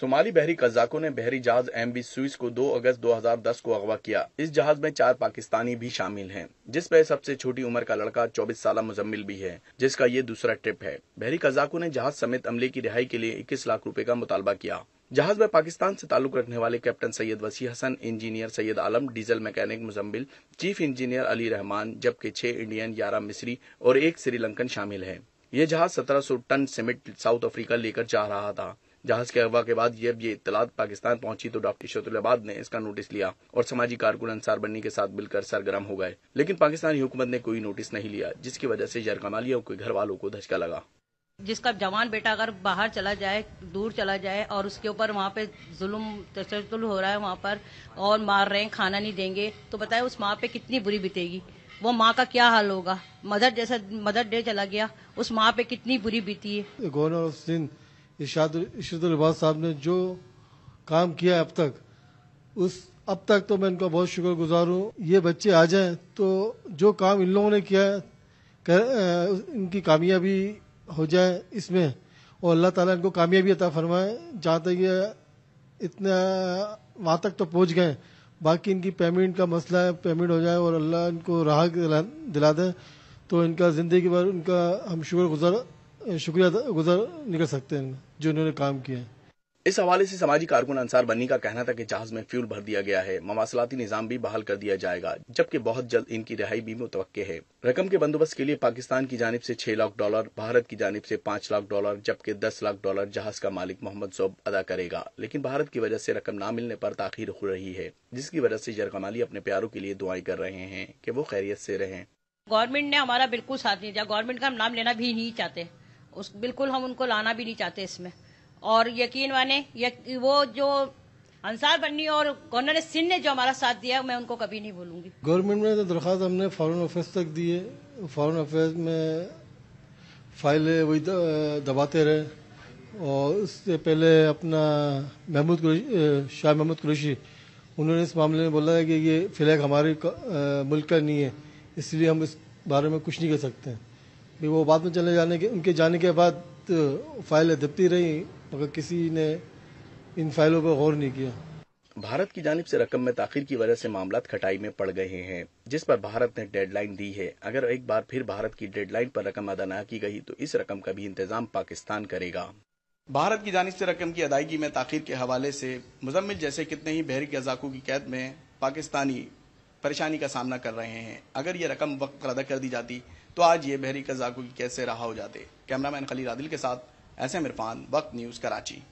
Somali बहरी कजाकों ने बहरी जहाज एम बी स्वीस को 2 अगस्त 2010 को अगवा किया इस जहाज में चार पाकिस्तानी भी शामिल हैं जिसमें सबसे छोटी उम्र का लड़का 24 साल मुजम्मिल भी है जिसका ये दूसरा ट्रिप है बहरी कजाकों ने जहाज समेत अमले की रिहाई के लिए इक्कीस लाख रूपए का मुतालबा किया जहाज में पाकिस्तान से ताल्लुक रखने वाले captain Syed Wasi Hasan engineer Syed Alam diesel mechanic Muzambil chief engineer Ali Rahman जबकि छह इंडियन ग्यारह मिस्री और एक श्रीलंकन शामिल है ये जहाज सत्रह टन सीमेंट साउथ अफ्रीका लेकर जा रहा था जहाज के अगवा के बाद जब ये इतला पाकिस्तान पहुंची तो डॉक्टर शतुल्लाबाद ने इसका नोटिस लिया और समाजी कारकुन अंसार बन्नी के साथ मिलकर सरगर्म हो गए लेकिन पाकिस्तानी हुकूमत ने कोई नोटिस नहीं लिया जिसकी वजह से जरकमालियों के घर वालों को धचका लगा जिसका जवान बेटा अगर बाहर चला जाए दूर चला जाए और उसके ऊपर वहाँ पे जुल्म तशद हो रहा है वहाँ पर और मार रहे हैं खाना नहीं देंगे तो बताए उस माँ पे कितनी बुरी बीतेगी वो माँ का क्या हाल होगा मदर जैसा मदर डे चला गया उस माँ पे कितनी बुरी बीती है इर्शाद इर्शदुलबाद साहब ने जो काम किया है अब तक उस अब तक तो मैं इनका बहुत शुक्र गुजार हूँ ये बच्चे आ जाएं तो जो काम इन लोगों ने किया है कर, इनकी कामयाबी हो जाए इसमें और अल्लाह ताला इनको कामयाबी अता फरमाए जहाँ तक ये इतना वहाँ तक तो पहुँच गए बाकी इनकी पेमेंट का मसला है पेमेंट हो जाए और अल्लाह इनको राहत दिला, दें तो इनका ज़िंदगी भर उनका हम शुक्र गुजार शुक्रिया गुजार निकल सकते हैं जो इन्होंने काम किया इस हवाले से समाजी कारकुन अंसार बनी का कहना था कि जहाज में फ्यूल भर दिया गया है मवासलाती निज़ाम भी बहाल कर दिया जाएगा जबकि बहुत जल्द इनकी रिहाई भी मुतव है रकम के बंदोबस्त के लिए पाकिस्तान की जानब से छह लाख डॉलर भारत की जानब से पाँच लाख डॉलर जबकि दस लाख डॉलर जहाज का मालिक मोहम्मद जोब अदा करेगा लेकिन भारत की वजह से रकम न मिलने पर ताखिर हो रही है जिसकी वजह से जरकम अपने प्यारों के लिए दुआई कर रहे हैं कि वो खैरियत से रहें गवर्नमेंट ने हमारा बिल्कुल साथ नहीं दिया गवर्नमेंट का हम नाम लेना भी नहीं चाहते उस बिल्कुल हम उनको लाना भी नहीं चाहते इसमें और यकीन माने यक, वो जो अंसार बन्नी और गवर्नर सिंह ने जो हमारा साथ दिया मैं उनको कभी नहीं भूलूंगी गवर्नमेंट में तो दरख्वास्त हमने फॉरन अफेयर्स तक दी है फॉरेन अफेयर्स में फाइलें वही दबाते रहे और उससे पहले अपना महमूद शाह महमूद कुरेशी उन्होंने इस मामले में बोला है कि ये फ्लैग हमारे मुल्क का नहीं है इसलिए हम इस बारे में कुछ नहीं कर सकते हैं भी वो बाद में चले जाने के उनके जाने के बाद फाइलें दबती रही मगर किसी ने इन फाइलों पर गौर नहीं किया भारत की जानब से रकम में ताखिर की वजह से मामला खटाई में पड़ गए हैं जिस पर भारत ने डेडलाइन दी है अगर एक बार फिर भारत की डेडलाइन पर रकम अदा न की गई तो इस रकम का भी इंतजाम पाकिस्तान करेगा भारत की जानब से रकम की अदायगी में ताखिर के हवाले से मुजम्मिल जैसे कितने ही बहरी अजाकों की कैद में पाकिस्तानी परेशानी का सामना कर रहे हैं अगर ये रकम वक्त पर अदा कर दी जाती तो आज ये बहरी कजाकू की कैसे रहा हो जाते कैमरामैन खलील आदिल के साथ एस एम इरफान वक्त न्यूज कराची